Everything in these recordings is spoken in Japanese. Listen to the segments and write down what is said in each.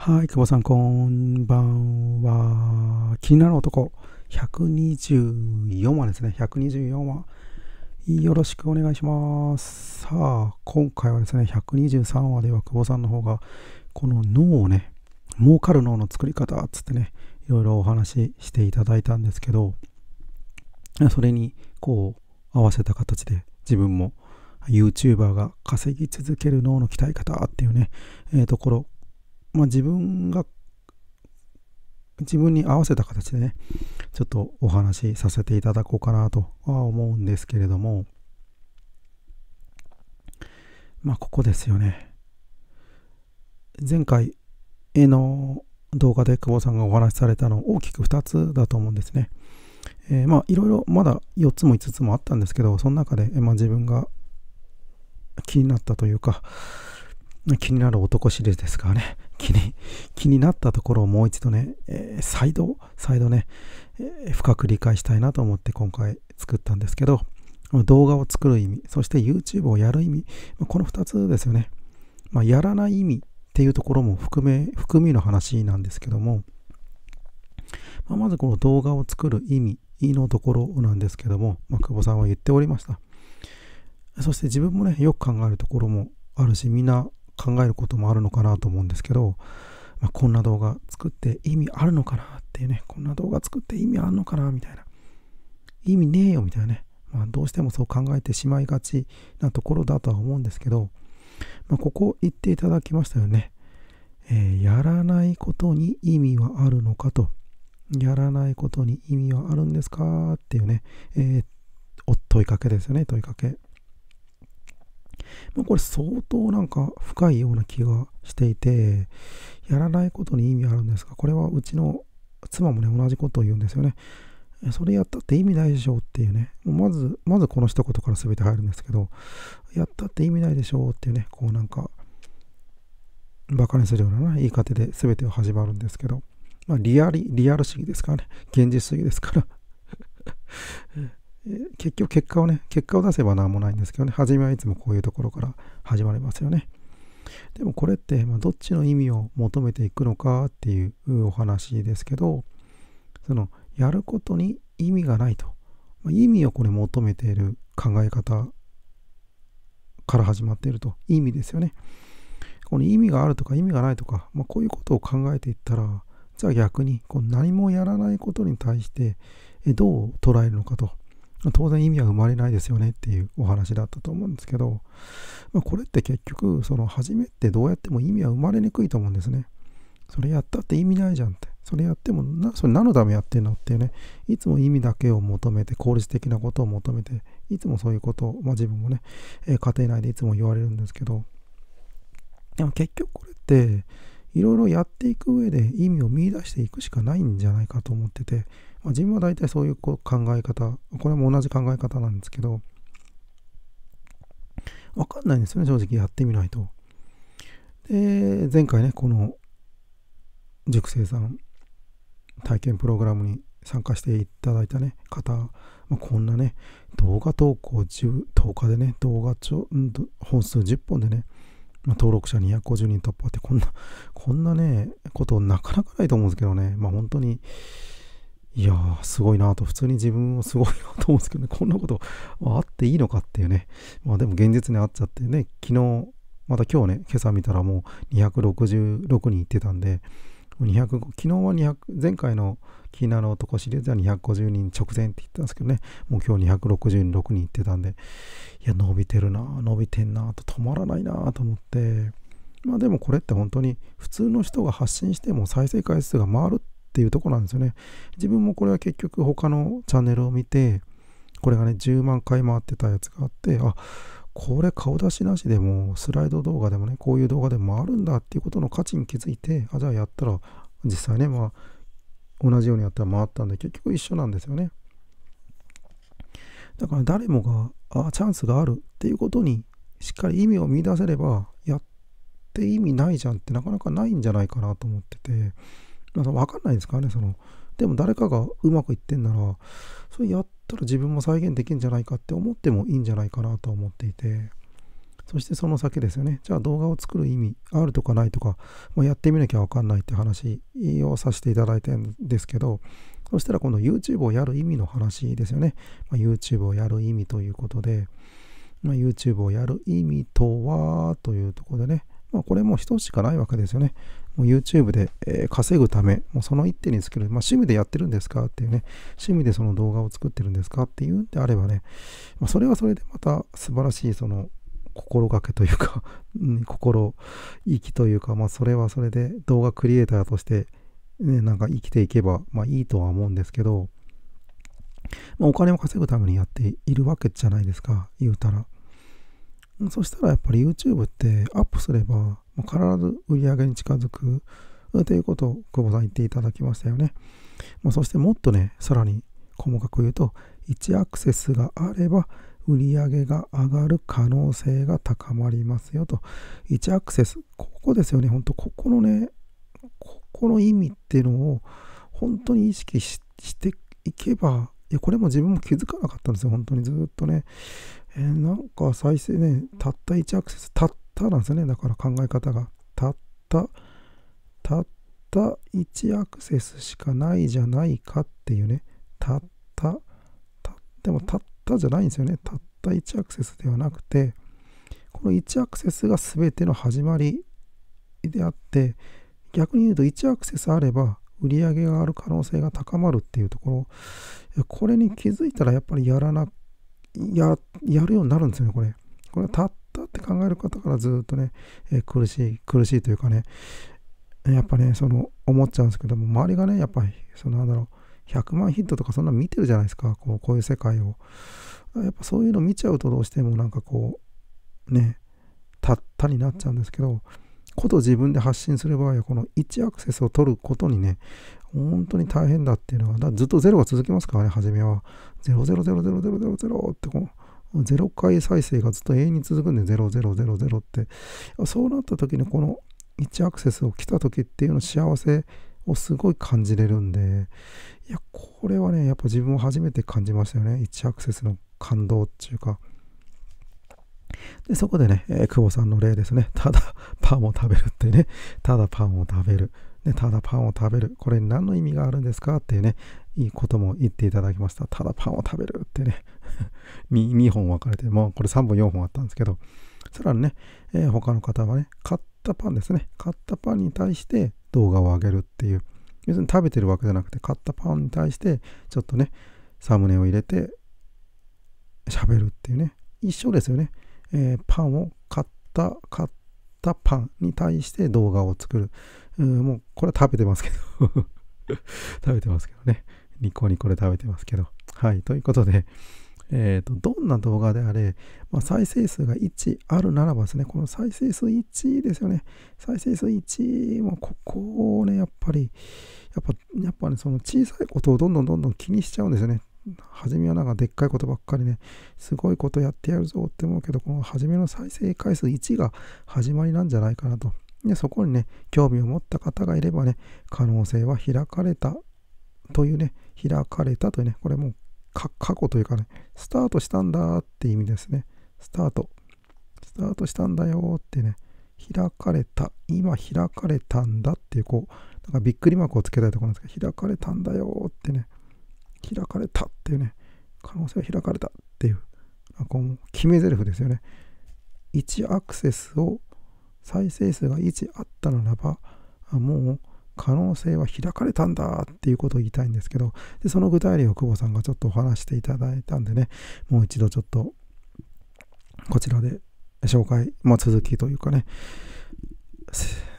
はい、久保さん、こんばんは。気になる男、124話ですね。124話。よろしくお願いします。さあ、今回はですね、123話では久保さんの方が、この脳をね、儲かる脳の作り方つってね、いろいろお話ししていただいたんですけど、それに、こう、合わせた形で自分も YouTuber が稼ぎ続ける脳の鍛え方っていうね、えー、ところまあ、自分が自分に合わせた形でねちょっとお話しさせていただこうかなとは思うんですけれどもまあここですよね前回絵の動画で久保さんがお話しされたの大きく2つだと思うんですね、えー、まあいろいろまだ4つも5つもあったんですけどその中で、まあ、自分が気になったというか気になる男シリーズですからね気に、気になったところをもう一度ね、えー、再度、再度ね、えー、深く理解したいなと思って今回作ったんですけど、動画を作る意味、そして YouTube をやる意味、この2つですよね。まあ、やらない意味っていうところも含め、含みの話なんですけども、まあ、まずこの動画を作る意味のところなんですけども、まあ、久保さんは言っておりました。そして自分もね、よく考えるところもあるし、みんな考えることもあるのかなと思うんですけど、まあ、こんな動画作って意味あるのかなっていうね、こんな動画作って意味あるのかなみたいな、意味ねえよみたいなね、まあ、どうしてもそう考えてしまいがちなところだとは思うんですけど、まあ、ここ言っていただきましたよね、えー、やらないことに意味はあるのかと、やらないことに意味はあるんですかっていうね、えー、お問いかけですよね、問いかけ。まこれ相当なんか深いような気がしていて、やらないことに意味あるんですが、これはうちの妻もね、同じことを言うんですよね。それやったって意味ないでしょうっていうね、まず、まずこの一言から全て入るんですけど、やったって意味ないでしょうっていうね、こうなんか、バカにするような、ね、言い方で全てを始まるんですけど、まあ、リアリ、リアル主義ですからね、現実主義ですから、結局結果をね、結果を出せば何もないんですけどね、初めはいつもこういうところから始まりますよね。でもこれって、まどっちの意味を求めていくのかっていうお話ですけど、その、やることに意味がないと。ま意味をこれ求めている考え方から始まっていると。意味ですよね。この意味があるとか意味がないとか、まあ、こういうことを考えていったら、じゃあ逆にこう何もやらないことに対してどう捉えるのかと。当然意味は生まれないですよねっていうお話だったと思うんですけど、まあ、これって結局その初めってどうやっても意味は生まれにくいと思うんですねそれやったって意味ないじゃんってそれやってもなそれ何のためやってんのっていうねいつも意味だけを求めて効率的なことを求めていつもそういうことを、まあ、自分もね、えー、家庭内でいつも言われるんですけどでも結局これっていろいろやっていく上で意味を見出していくしかないんじゃないかと思ってて自分は大体そういうこう考え方、これも同じ考え方なんですけど、わかんないんですよね、正直やってみないと。で、前回ね、この塾生さん体験プログラムに参加していただいたね、方、まあ、こんなね、動画投稿 10, 10日でね、動画ちょ本数10本でね、まあ、登録者250人突破ってこんな、こんなね、ことなかなかないと思うんですけどね、まあ本当に、いやー、すごいなと、普通に自分もすごいなと思うんですけどね、こんなことあっていいのかっていうね、まあでも現実にあっちゃってね、昨日、また今日ね、今朝見たらもう266人行ってたんで、2 0 0昨日は200、前回のキーナの男シリーズは250人直前って言ったんですけどね、もう今日266人行ってたんで、いや、伸びてるな、伸びてんな、と止まらないなと思って、まあでもこれって本当に普通の人が発信しても再生回数が回るっていうとこなんですよね。自分もこれは結局他のチャンネルを見て、これがね、10万回回ってたやつがあって、あ、これ顔出しなしでも、スライド動画でもね、こういう動画でもあるんだっていうことの価値に気づいて、あ、じゃあやったら、実際ね、まあ、同じようにやったら回ったんで、結局一緒なんですよね。だから誰もが、あ、チャンスがあるっていうことに、しっかり意味を見出せれば、やって意味ないじゃんってなかなかないんじゃないかなと思ってて、なん分かんないんですかね、その。でも誰かがうまくいってんなら、それやったら自分も再現できるんじゃないかって思ってもいいんじゃないかなと思っていて、そしてその先ですよね。じゃあ動画を作る意味、あるとかないとか、まあ、やってみなきゃ分かんないって話をさせていただいたんですけど、そしたらこの YouTube をやる意味の話ですよね。まあ、YouTube をやる意味ということで、まあ、YouTube をやる意味とはというところでね、まあ、これも等しかないわけですよね。もう YouTube で、えー、稼ぐため、もうその一手につける、まあ、趣味でやってるんですかっていうね、趣味でその動画を作ってるんですかっていうんであればね、まあ、それはそれでまた素晴らしいその心がけというか ん、心意気というか、まあ、それはそれで動画クリエイターとして、ね、なんか生きていけば、まあ、いいとは思うんですけど、まあ、お金を稼ぐためにやっているわけじゃないですか、言うたら。そしたらやっぱり YouTube ってアップすれば、必ず売上に近づくということを久保さん言っていただきましたよね。まあ、そしてもっとね、さらに細かく言うと、1アクセスがあれば売上が上がる可能性が高まりますよと。1アクセス、ここですよね、ほんとここのね、ここの意味っていうのを本当に意識していけば、いや、これも自分も気づかなかったんですよ、本当にずっとね。えー、なんか再生ね、たった1アクセス、たったたなんですね。だから考え方が。たった、たった1アクセスしかないじゃないかっていうね。たった、たでもたったじゃないんですよね。たった1アクセスではなくて、この1アクセスが全ての始まりであって、逆に言うと1アクセスあれば売り上げがある可能性が高まるっていうところ、これに気づいたらやっぱりやらな、や、やるようになるんですよね、これ。これはたっ方って考える方からずっとね、えー、苦しい、苦しいというかね、やっぱね、その思っちゃうんですけども、周りがね、やっぱり、そのなんだろう、100万ヒットとかそんな見てるじゃないですか、こうこういう世界を。やっぱそういうの見ちゃうとどうしてもなんかこう、ね、たったになっちゃうんですけど、こと自分で発信する場合は、この1アクセスを取ることにね、本当に大変だっていうのは、ずっとゼロが続きますからね、初めは。0000000ってこう、0回再生がずっと永遠に続くんで0000ってそうなった時にこの1アクセスを来た時っていうの幸せをすごい感じれるんでいやこれはねやっぱ自分も初めて感じましたよね1アクセスの感動っていうかでそこでね、えー、久保さんの例ですね ただパンを食べるってねただパンを食べるね、ただパンを食べる。これに何の意味があるんですかっていうね、いいことも言っていただきました。ただパンを食べるってね。2 本分かれて、まあこれ3本4本あったんですけど、さらにね、えー、他の方はね、買ったパンですね。買ったパンに対して動画を上げるっていう。別に食べてるわけじゃなくて、買ったパンに対して、ちょっとね、サムネを入れて、喋るっていうね。一緒ですよね。えー、パンを買った、買ったパンに対して動画を作る。うもう、これは食べてますけど 食べてますけどね。ニコニコで食べてますけど。はい。ということで、えーと、どんな動画であれ、まあ、再生数が1あるならばですね、この再生数1ですよね。再生数1もここをね、やっぱり、やっぱ、やっぱね、その小さいことをどんどんどんどん気にしちゃうんですよね。初めはなんかでっかいことばっかりね、すごいことやってやるぞって思うけど、この初めの再生回数1が始まりなんじゃないかなと。で、そこにね、興味を持った方がいればね、可能性は開かれたというね、開かれたというね、これもう過去というかね、スタートしたんだって意味ですね。スタート。スタートしたんだよってね、開かれた、今開かれたんだっていう、こう、なんかびっくりマークをつけたいところなんですけど、開かれたんだよってね、開かれたっていうね、可能性は開かれたっていう、この決め台詞ですよね。1アクセスを再生数が1あったならば、もう可能性は開かれたんだっていうことを言いたいんですけど、でその具体例を久保さんがちょっとお話していただいたんでね、もう一度ちょっとこちらで紹介、まあ、続きというかね、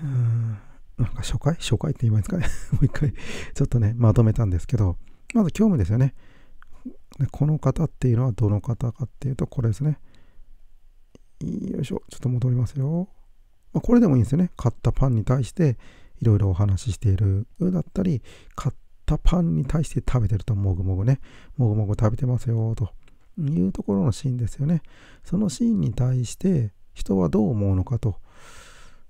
うんなんか初回初回って言いますかね もう一回ちょっとね、まとめたんですけど、まず興味ですよね。でこの方っていうのはどの方かっていうと、これですね。よいしょ、ちょっと戻りますよ。まあ、これでもいいんですよね。買ったパンに対して、いろいろお話ししているだったり、買ったパンに対して食べてると、もぐもぐね、もぐもぐ食べてますよ、というところのシーンですよね。そのシーンに対して人はどう思うのかと。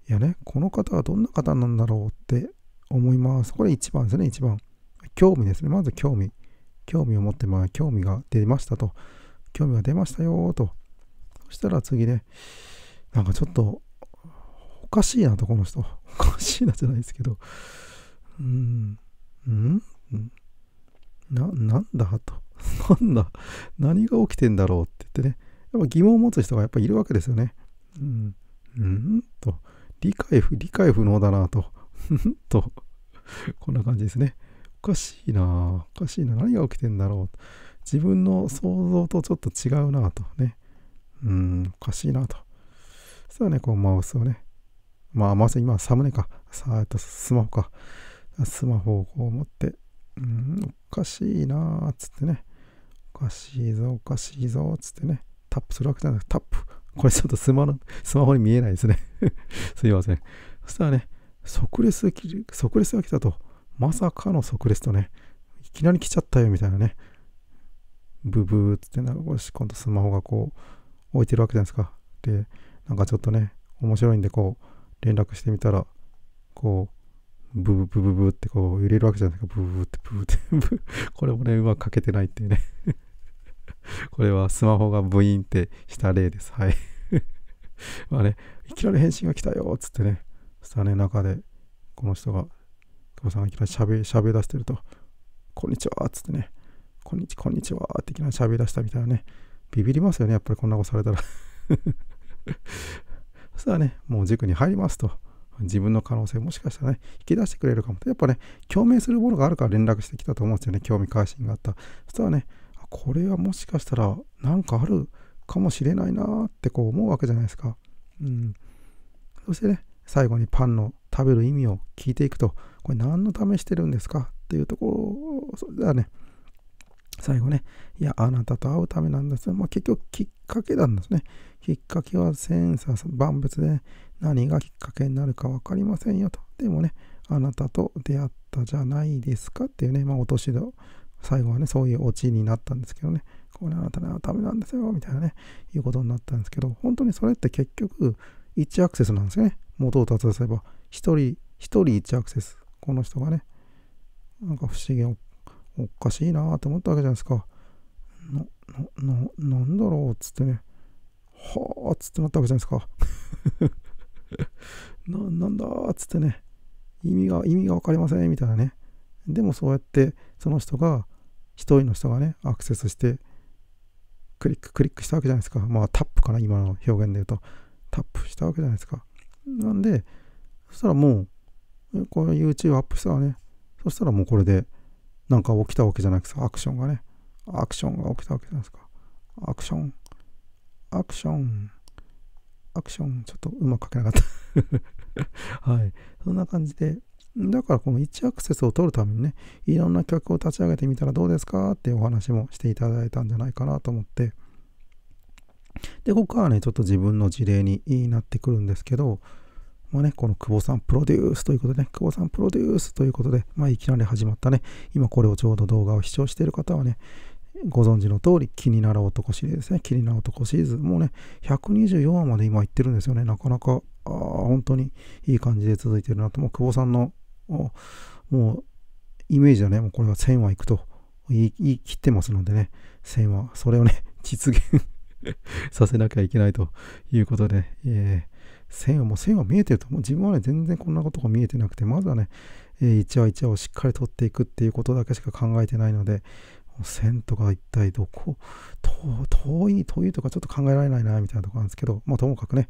いやね、この方はどんな方なんだろうって思います。これ一番ですね、一番。興味ですね。まず興味。興味を持って、まあ、興味が出ましたと。興味が出ましたよ、と。そしたら次ね、なんかちょっとおかしいなと、この人。おかしいなじゃないですけど。うん。うんな、なんだと。なんだ何が起きてんだろうって言ってね。やっぱ疑問を持つ人がやっぱいるわけですよね。うん。うんと。理解不、理解不能だなと。う んと。こんな感じですね。おかしいなおかしいな。何が起きてんだろう。自分の想像とちょっと違うなとね。うん、おかしいなと。そしたらね、こうマウスをね、まあ、まさに今、サムネか。さあ、えっと、スマホか。スマホをこう持って、うん、おかしいなーつってね。おかしいぞ、おかしいぞ、つってね。タップするわけじゃなくて、タップ。これちょっとスマホスマホに見えないですね すいません。そしたらね、即レス、即レスが来たと。まさかの即レスとね、いきなり来ちゃったよみたいなね。ブブーっつって、なんか、こし、今度スマホがこう、置いてるわけじゃないですか。で、なんかちょっとね、面白いんで、こう、連絡してみたら、こう、ブブブブブってこう揺れるわけじゃないですか。ブブブってブブってこれもね、うまく書けてないっていうねこれはスマホがブイーンってした例です。はいまあね、いきなり返信が来たよっつってね、スタネ中で、この人が、久保さんがいきなりしゃべり出してると、こんにちはっつってね、こんにちこんにちはっていきなりしゃべり出したみたいなね、ビビりますよね、やっぱりこんなことされたらそしたらね、もう塾に入りますと。自分の可能性もしかしたらね、引き出してくれるかも。とやっぱね、共鳴するものがあるから連絡してきたと思うんですよね、興味関心があった。そしたらね、これはもしかしたらなんかあるかもしれないなってこう思うわけじゃないですか。うん。そしてね、最後にパンの食べる意味を聞いていくと、これ何のためしてるんですかっていうところ、それではね、最後ね、いや、あなたと会うためなんです。まあ、結局、きっかけなんですね。きっかけはセンサー、万物で、ね、何がきっかけになるか分かりませんよと。でもね、あなたと出会ったじゃないですかっていうね、まあ、落としど、最後はね、そういうオチになったんですけどね、これあなたのためなんですよ、みたいなね、いうことになったんですけど、本当にそれって結局、1アクセスなんですよね。元を立たせば、1人、1人1アクセス。この人がね、なんか不思議おかしいなと思ったわけじゃないですか。な、な、ななんだろうっつってね、はあっつってなったわけじゃないですか。な、なんだっつってね、意味が、意味がわかりませんみたいなね。でもそうやって、その人が、一人の人がね、アクセスして、クリック、クリックしたわけじゃないですか。まあタップかな、今の表現で言うと。タップしたわけじゃないですか。なんで、そしたらもう、これ YouTube アップしたらね、そしたらもうこれで、なんか起きたわけじゃなくて、アクションがね。アクションが起きたわけじゃないですか。アクション。アクション。アクション。ちょっとうまく書けなかった はい。そんな感じで、だからこの1アクセスを取るためにね、いろんな企画を立ち上げてみたらどうですかっていうお話もしていただいたんじゃないかなと思って。で、ここからね、ちょっと自分の事例になってくるんですけど、まあね、この久保さんプロデュースということで、ね、久保さんプロデュースということで、まあ、いきなり始まったね、今これをちょうど動画を視聴している方はね、ご存知の通り、気になる男シリーズですね。気になる男シリーズ。もうね、124話まで今行ってるんですよね。なかなか、あ本当にいい感じで続いてるなと。もう久保さんの、もう、イメージだね。もうこれは1000話いくと言い言い切ってますのでね、1000話、それをね、実現 させなきゃいけないということで、えー線はもう線は見えてると思う。自分はね、全然こんなことが見えてなくて、まずはね、えー、一話一話をしっかり取っていくっていうことだけしか考えてないので、線とか一体どこ、遠い、遠いとかちょっと考えられないな、みたいなとこなんですけど、まあともかくね、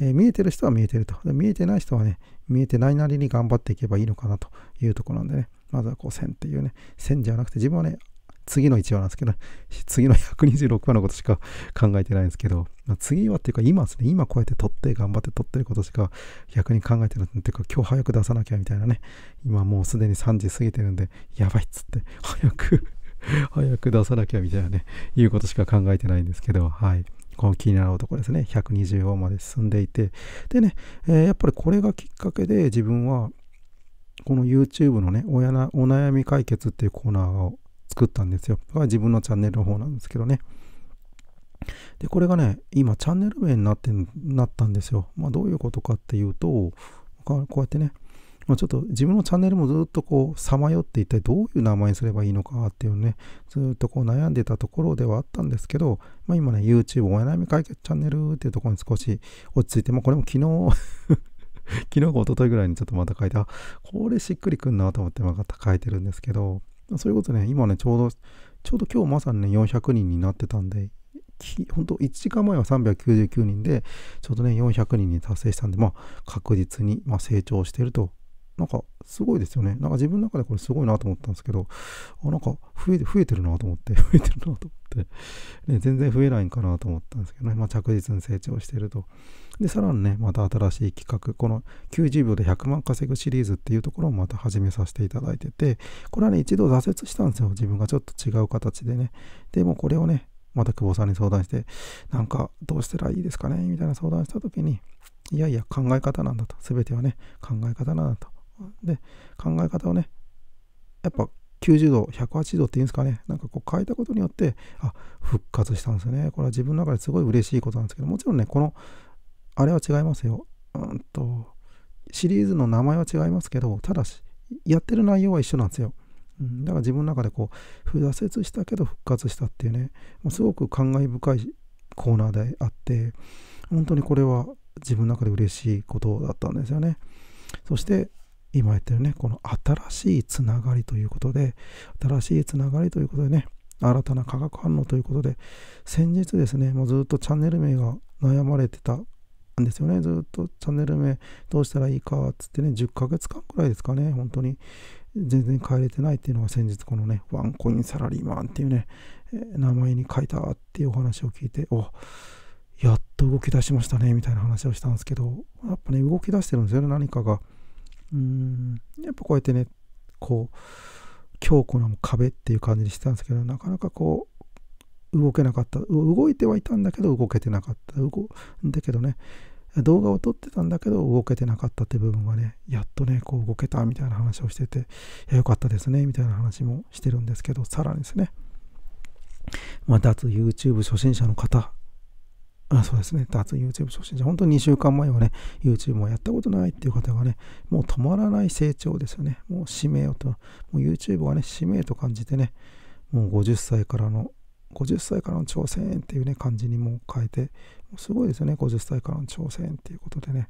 えー、見えてる人は見えてると。見えてない人はね、見えてないなりに頑張っていけばいいのかなというとこなんでね、まずはこう線っていうね、線じゃなくて自分はね、次の1話なんですけど、次の126話のことしか考えてないんですけど、まあ、次はっていうか今ですね、今こうやって撮って頑張って撮ってることしか逆に考えてるっていうか、今日早く出さなきゃみたいなね、今もうすでに3時過ぎてるんで、やばいっつって、早く 早く出さなきゃみたいなね、いうことしか考えてないんですけど、はい。この気になる男ですね、120話まで進んでいて、でね、えー、やっぱりこれがきっかけで自分は、この YouTube のね、おやなお悩み解決っていうコーナーを作ったんですよ。これは自分のチャンネルの方なんですけどね。で、これがね、今チャンネル名になってなったんですよ。まあ、どういうことかっていうと、こうやってね、まあ、ちょっと自分のチャンネルもずっとこうさまよって一体どういう名前にすればいいのかっていうね、ずっとこう悩んでたところではあったんですけど、まあ、今ね、YouTube お悩み解決チャンネルっていうところに少し落ち着いて、まあ、これも昨日 昨日か一昨日ぐらいにちょっとまた書いて、あ、これしっくりくんなと思ってまた書いてるんですけど、そういうことね、今ね、ちょうど、ちょうど今日まさにね、400人になってたんで、本当1時間前は399人で、ちょうどね、400人に達成したんで、まあ、確実に、まあ、成長してると。なんか、すごいですよね。なんか自分の中でこれすごいなと思ったんですけど、あ、なんか、増えて、増えてるなと思って、増えてるなと思って、ね、全然増えないんかなと思ったんですけどね、まあ、着実に成長してると。で、さらにね、また新しい企画、この90秒で100万稼ぐシリーズっていうところをまた始めさせていただいてて、これはね、一度挫折したんですよ。自分がちょっと違う形でね。でもこれをね、また久保さんに相談して、なんかどうしたらいいですかねみたいな相談した時に、いやいや、考え方なんだと。全てはね、考え方なんだと。で、考え方をね、やっぱ90度、180度っていうんですかね、なんかこう変えたことによって、あ、復活したんですよね。これは自分の中ですごい嬉しいことなんですけど、もちろんね、このあれは違いますよ。うんと、シリーズの名前は違いますけど、ただし、やってる内容は一緒なんですよ。うん、だから自分の中でこう、挫折したけど復活したっていうね、もうすごく感慨深いコーナーであって、本当にこれは自分の中で嬉しいことだったんですよね。そして、今言ってるね、この新しいつながりということで、新しいつながりということでね、新たな化学反応ということで、先日ですね、もうずっとチャンネル名が悩まれてたんですよね。ずっとチャンネル名どうしたらいいかっつってね、10ヶ月間くらいですかね、本当に全然変えれてないっていうのが先日このね、ワンコインサラリーマンっていうね、えー、名前に書いたっていうお話を聞いて、おやっと動き出しましたね、みたいな話をしたんですけど、やっぱね、動き出してるんですよね、何かが。うん、やっぱこうやってね、こう、強固な壁っていう感じにしてたんですけど、なかなかこう、動けなかった。動いてはいたんだけど動けてなかった。動だけどね、動画を撮ってたんだけど動けてなかったって部分がね、やっとね、こう動けたみたいな話をしてて、よかったですね、みたいな話もしてるんですけど、さらにですね、まあ、脱 YouTube 初心者の方、あそうですね、脱 YouTube 初心者、本当に2週間前はね、YouTube もやったことないっていう方がね、もう止まらない成長ですよね、もう使命をと、もう YouTube はね、使命と感じてね、もう50歳からの50歳からの挑戦っていうね、感じにも変えて、すごいですよね、50歳からの挑戦っていうことでね、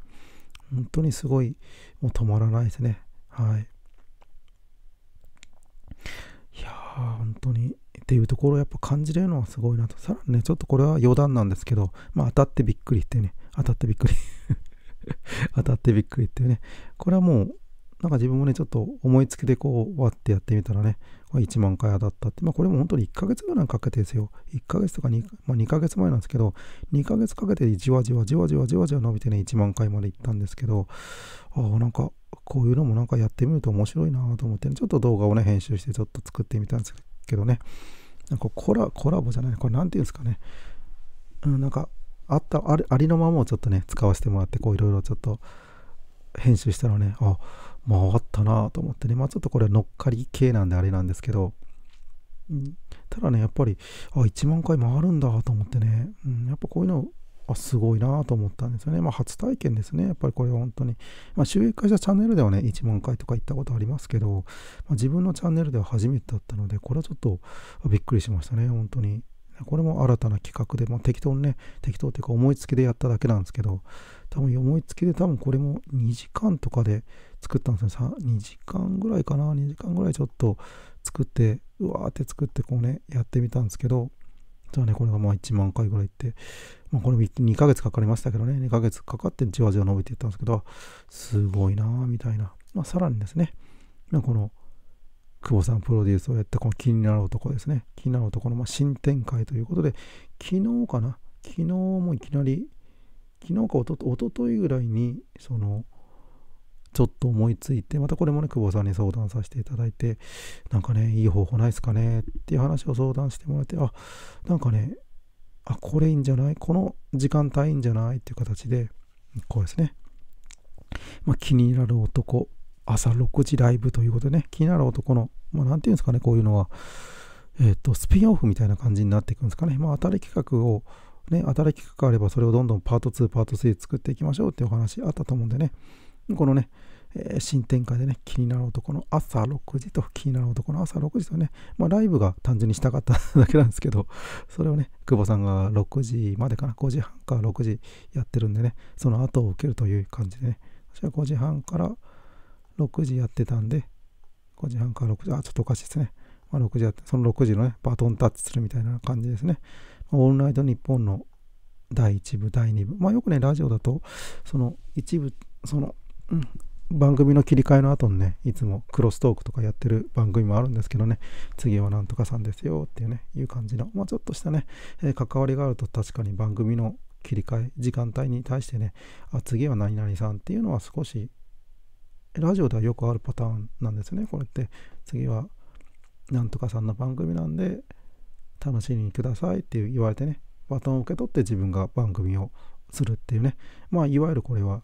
本当にすごい、もう止まらないですね。はい。いやー、本当にっていうところをやっぱ感じれるのはすごいなと。さらにね、ちょっとこれは余談なんですけど、まあ当たってびっくりっていうね、当たってびっくり 当たってびっくりっていうね、これはもう、なんか自分もね、ちょっと思いつきでこう、わってやってみたらね、まあ、1万回当たったって、まあ、これも本当に1ヶ月ぐらいかけてですよ。1ヶ月とか 2,、まあ、2ヶ月前なんですけど、2ヶ月かけてじわじわじわじわじわじわ伸びてね、1万回まで行ったんですけど、ああ、なんか、こういうのもなんかやってみると面白いなと思って、ね、ちょっと動画をね、編集してちょっと作ってみたんですけどね、なんかコラコラボじゃない、これ何て言うんですかね、うん、なんか、あったありのままをちょっとね、使わせてもらって、こういろいろちょっと編集したらね、あ回ったなと思ってね、まあ、ちょっとこれは乗っかり系なんであれなんですけど、ただね、やっぱり、あ、1万回回るんだと思ってね、うん、やっぱこういうの、あすごいなと思ったんですよね。まあ、初体験ですね。やっぱりこれは本当に。まあ、収益化したチャンネルではね、1万回とか行ったことありますけど、まあ、自分のチャンネルでは初めてだったので、これはちょっとびっくりしましたね、本当に。これも新たな企画で、まあ、適当にね、適当というか思いつきでやっただけなんですけど、多分思いつきで多分これも2時間とかで作ったんですね。2時間ぐらいかな、2時間ぐらいちょっと作って、うわーって作って、こうね、やってみたんですけど、じゃあね、これがまあ1万回ぐらいいって、まあこれも2ヶ月かかりましたけどね、2ヶ月かかってじわじわ伸びていったんですけど、すごいなーみたいな。まあさらにですね、まあ、この、久保さんプロデュースをやって、この気になる男ですね。気になる男のま新展開ということで、昨日かな昨日もいきなり、昨日かおとおとといぐらいに、その、ちょっと思いついて、またこれもね、久保さんに相談させていただいて、なんかね、いい方法ないですかねっていう話を相談してもらって、あ、なんかね、あ、これいいんじゃないこの時間帯いいんじゃないっていう形で、こうですね。まあ、気になる男、朝6時ライブということでね、気になる男の、まあ、なんていうんですかね、こういうのは、えっ、ー、と、スピンオフみたいな感じになっていくんですかね。まあ、当たり企画を、ね、当たり企画があれば、それをどんどんパート2、パート3作っていきましょうっていうお話あったと思うんでね。このね、えー、新展開でね、気になる男の朝6時と気になる男の朝6時とね、まあ、ライブが単純にしたかっただけなんですけど、それをね、久保さんが6時までかな、5時半か6時やってるんでね、その後を受けるという感じでね、私は5時半から6時やってたんで、5時半から6時、あ、ちょっとおかしいですね。まあ、6時やって、その6時のね、バトンタッチするみたいな感じですね。オンライト日本の第1部、第2部。まあよくね、ラジオだと、その一部、そのうん、番組の切り替えの後にね、いつもクロストークとかやってる番組もあるんですけどね、次はなんとかさんですよっていうね、いう感じの、まあ、ちょっとしたね、えー、関わりがあると確かに番組の切り替え、時間帯に対してね、あ、次は何々さんっていうのは少し、ラジオではよくあるパターンなんですね、これって。次は、なんとかさんの番組なんで、楽しみにくださいって言われてね、バトンを受け取って自分が番組をするっていうね、まあ、いわゆるこれは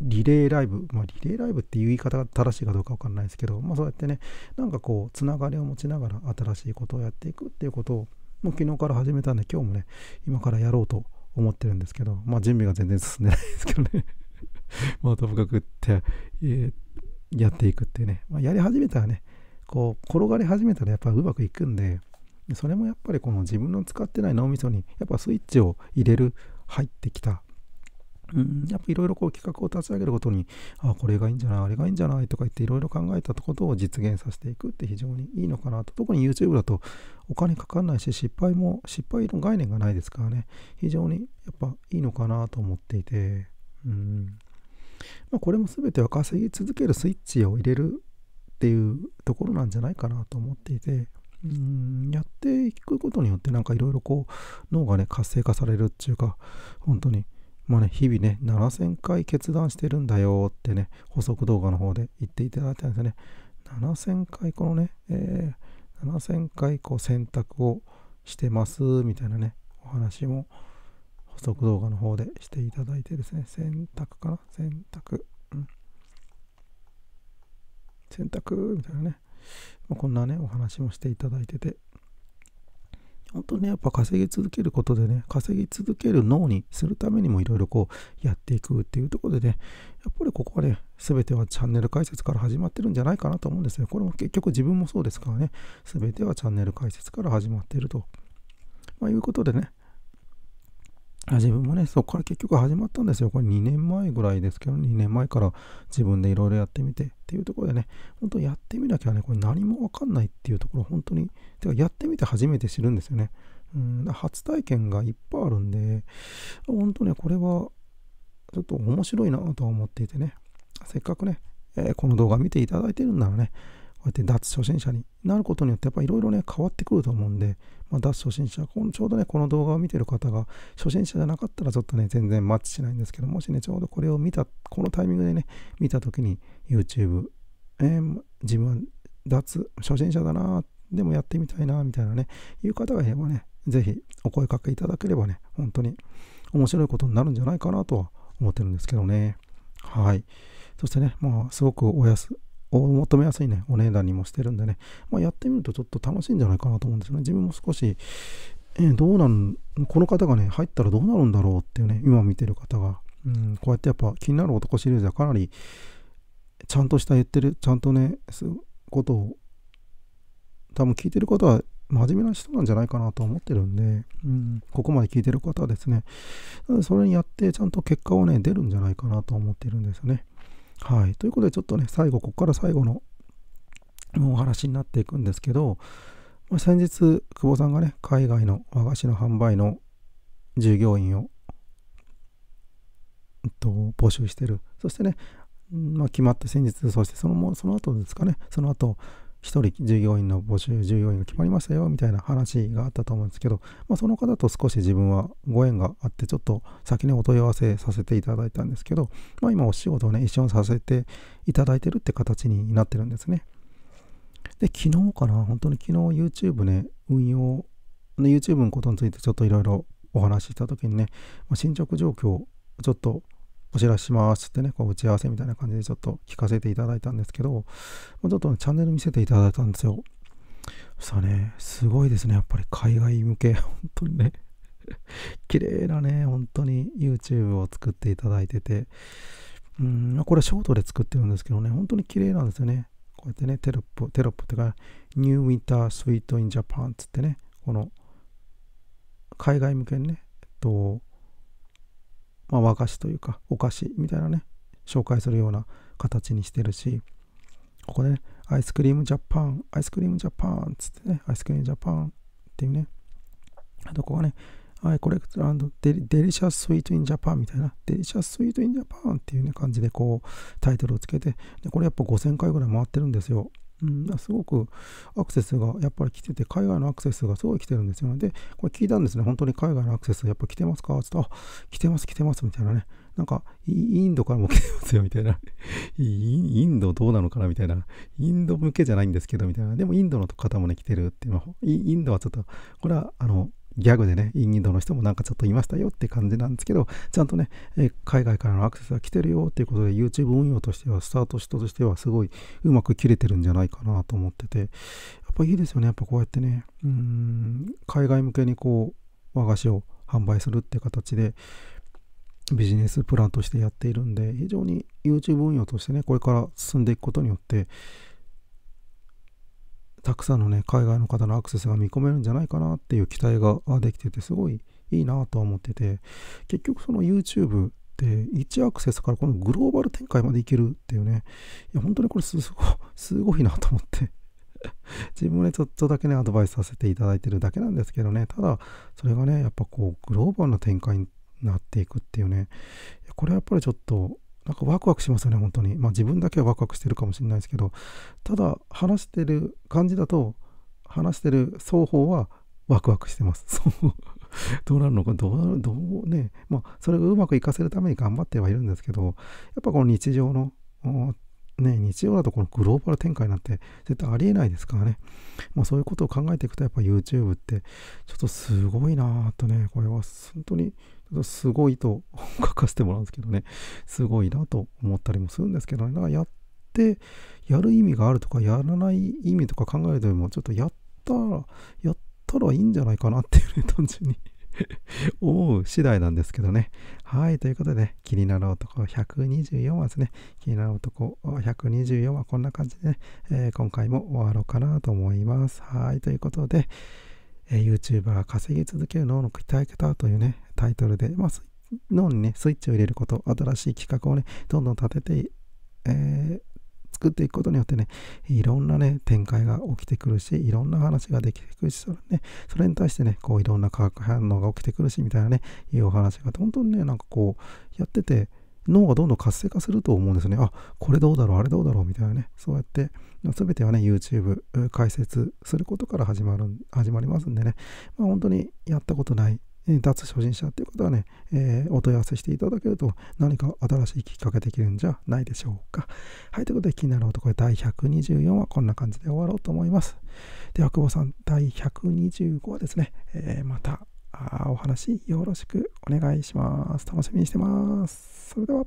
リレーライブ、まあ、リレーライブっていう言い方が正しいかどうかわかんないですけど、まあ、そうやってね、なんかこう、つながりを持ちながら新しいことをやっていくっていうことを、もう昨日から始めたんで、今日もね、今からやろうと思ってるんですけど、まあ、準備が全然進んでないですけどね。まあ、ともかくって、えー、やっていくっていうね、まあ、やり始めたらね、こう、転がり始めたらやっぱうまくいくんで、それもやっぱりこの自分の使ってない脳みそに、やっぱスイッチを入れる、入ってきたうん、やっぱいろいろこう企画を立ち上げることに、あこれがいいんじゃない、あれがいいんじゃないとか言っていろいろ考えたことを実現させていくって非常にいいのかなと。特に YouTube だとお金かかんないし、失敗も、失敗の概念がないですからね、非常にやっぱいいのかなと思っていて、うんまあ、これも全ては稼ぎ続けるスイッチを入れるっていうところなんじゃないかなと思っていて、うん、やっていくことによってなんかいろいろこう脳がね活性化されるっていうか本当にまあね、日々ね、7000回決断してるんだよってね、補足動画の方で言っていただいたんですよね。7000回このね、えー、7000回こう選択をしてますみたいなね、お話も補足動画の方でしていただいてですね、選択かな選択。うん。選択みたいなね、まあ、こんなね、お話もしていただいてて、本当ね、やっぱ稼ぎ続けることでね、稼ぎ続ける脳にするためにもいろいろこうやっていくっていうところでね、やっぱりここはね、全てはチャンネル解説から始まってるんじゃないかなと思うんですよ。これも結局自分もそうですからね、全てはチャンネル解説から始まっていると。まあ、いうことでね、自分もね、そこから結局始まったんですよ。これ2年前ぐらいですけど、2年前から自分でいろいろやってみてっていうところでね、本当やってみなきゃね、これ何もわかんないっていうところ、本当に、てかやってみて初めて知るんですよね。うん、初体験がいっぱいあるんで、本当ね、これはちょっと面白いなとは思っていてね、せっかくね、えー、この動画見ていただいてるんならね、こうやって脱初心者になることによってやっぱいろいろね変わってくると思うんで、まあ、脱初心者この、ちょうどね、この動画を見てる方が、初心者じゃなかったらちょっとね、全然マッチしないんですけど、もしね、ちょうどこれを見た、このタイミングでね、見た時に YouTube、えー、自分は脱初心者だな、でもやってみたいな、みたいなね、いう方がいればね、ぜひお声かけいただければね、本当に面白いことになるんじゃないかなとは思ってるんですけどね。はい。そしてね、まあ、すごくお安お求めやすいね、お値段にもしてるんでね、まあ、やってみるとちょっと楽しいんじゃないかなと思うんですよね。自分も少し、えー、どうなんこの方がね、入ったらどうなるんだろうっていうね、今見てる方が、うん、こうやってやっぱ気になる男シリーズはかなり、ちゃんとした言ってる、ちゃんとね、すことを、多分聞いてる方は真面目な人なんじゃないかなと思ってるんで、うん、ここまで聞いてる方はですね、それにやってちゃんと結果をね、出るんじゃないかなと思ってるんですよね。はい。ということで、ちょっとね、最後、ここから最後のお話になっていくんですけど、まあ、先日、久保さんがね、海外の和菓子の販売の従業員を、えっと、募集してる。そしてね、まあ、決まって先日、そしてそのその後ですかね、その後、1人従業員の募集、従業員が決まりましたよみたいな話があったと思うんですけど、まあ、その方と少し自分はご縁があって、ちょっと先にお問い合わせさせていただいたんですけど、まあ、今お仕事をね、一緒にさせていただいてるって形になってるんですね。で、昨日かな、本当に昨日 YouTube ね、運用、YouTube のことについてちょっといろいろお話しした時にね、まあ、進捗状況をちょっとお知らせしますってね、こう打ち合わせみたいな感じでちょっと聞かせていただいたんですけど、ちょっと、チャンネル見せていただいたんですよ。さあね、すごいですね、やっぱり海外向け、本当にね、綺麗なね、本当に YouTube を作っていただいてて、うんこれショートで作ってるんですけどね、本当に綺麗なんですよね。こうやってね、テロップ、テロップってか、New Winter Sweet in Japan つってね、この海外向けにね、えっと、まあ、和菓子というかお菓子みたいなね紹介するような形にしてるしここで、ね、アイスクリームジャパンアイスクリームジャパンっつってねアイスクリームジャパンっていうねあとここはねはい、これデリ、デリシャススイートインジャパンみたいな、デリシャススイートインジャパンっていうね、感じでこう、タイトルをつけて、でこれやっぱ5000回ぐらい回ってるんですよ。うん、すごくアクセスがやっぱり来てて、海外のアクセスがすごい来てるんですよね。で、これ聞いたんですね。本当に海外のアクセスやっぱ来てますかちょっと、あ、来てます、来てます、みたいなね。なんか、インドからも来てますよ、みたいな。インドどうなのかな、みたいな。インド向けじゃないんですけど、みたいな。でも、インドの方もね、来てるって、まインドはちょっと、これは、あの、ギャグでね、インドの人もなんかちょっといましたよって感じなんですけど、ちゃんとね、え海外からのアクセスが来てるよっていうことで、YouTube 運用としては、スタート人としては、すごいうまく切れてるんじゃないかなと思ってて、やっぱいいですよね、やっぱこうやってね、うん、海外向けにこう、和菓子を販売するって形で、ビジネスプランとしてやっているんで、非常に YouTube 運用としてね、これから進んでいくことによって、たくさんのね、海外の方のアクセスが見込めるんじゃないかなっていう期待ができてて、すごいいいなとは思ってて、結局その YouTube って1アクセスからこのグローバル展開までいけるっていうね、いや、本当にこれす ごすごいなと思って。自分もね、ちょっとだけね、アドバイスさせていただいてるだけなんですけどね、ただ、それがね、やっぱこう、グローバルな展開になっていくっていうね、これはやっぱりちょっと、なんかワクワクしますよね、本当に。まあ自分だけはワクワクしてるかもしれないですけど、ただ話してる感じだと、話してる双方はワクワクしてます。そう。どうなるのか、どうなる、どうね、まあそれをうまくいかせるために頑張ってはいるんですけど、やっぱこの日常の、ね、日常だとこのグローバル展開なんて絶対ありえないですからね。まあそういうことを考えていくとやっぱ YouTube ってちょっとすごいなぁとね、これは本当にすごいと 書かせてもらうんですけどね、すごいなと思ったりもするんですけどね、だからやって、やる意味があるとか、やらない意味とか考えるとよりも、ちょっとやったら、やったらいいんじゃないかなっていうね、単純に 思う次第なんですけどね。はい、ということで、ね、気になる男124話ですね。気になる男124話、こんな感じでね、えー、今回も終わろうかなと思います。はい、ということで、えー、YouTuber が稼ぎ続ける能力鍛えたというね、タイトルで、まあ、脳にね、スイッチを入れること、新しい企画をね、どんどん立てて、えー、作っていくことによってね、いろんなね、展開が起きてくるし、いろんな話ができてくるし、それ,、ね、それに対してね、こういろんな化学反応が起きてくるし、みたいなね、いうお話が、本当にね、なんかこう、やってて、脳がどんどん活性化すると思うんですね。あ、これどうだろう、あれどうだろう、みたいなね。そうやって、全てはね、YouTube 解説することから始まる、始まりますんでね。まあ本当にやったことない脱初心者っていう方はね、えー、お問い合わせしていただけると何か新しいきっかけできるんじゃないでしょうか。はい、ということで気になる男へ第124話こんな感じで終わろうと思います。では久保さん第125話ですね、えー、またお話よろしくお願いします。楽しみにしてます。それでは。